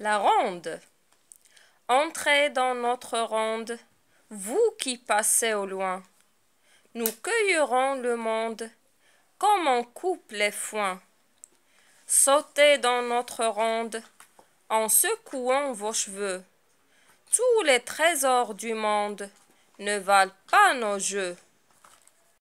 La ronde. Entrez dans notre ronde, vous qui passez au loin. Nous cueillerons le monde comme on coupe les foins. Sautez dans notre ronde en secouant vos cheveux. Tous les trésors du monde ne valent pas nos jeux.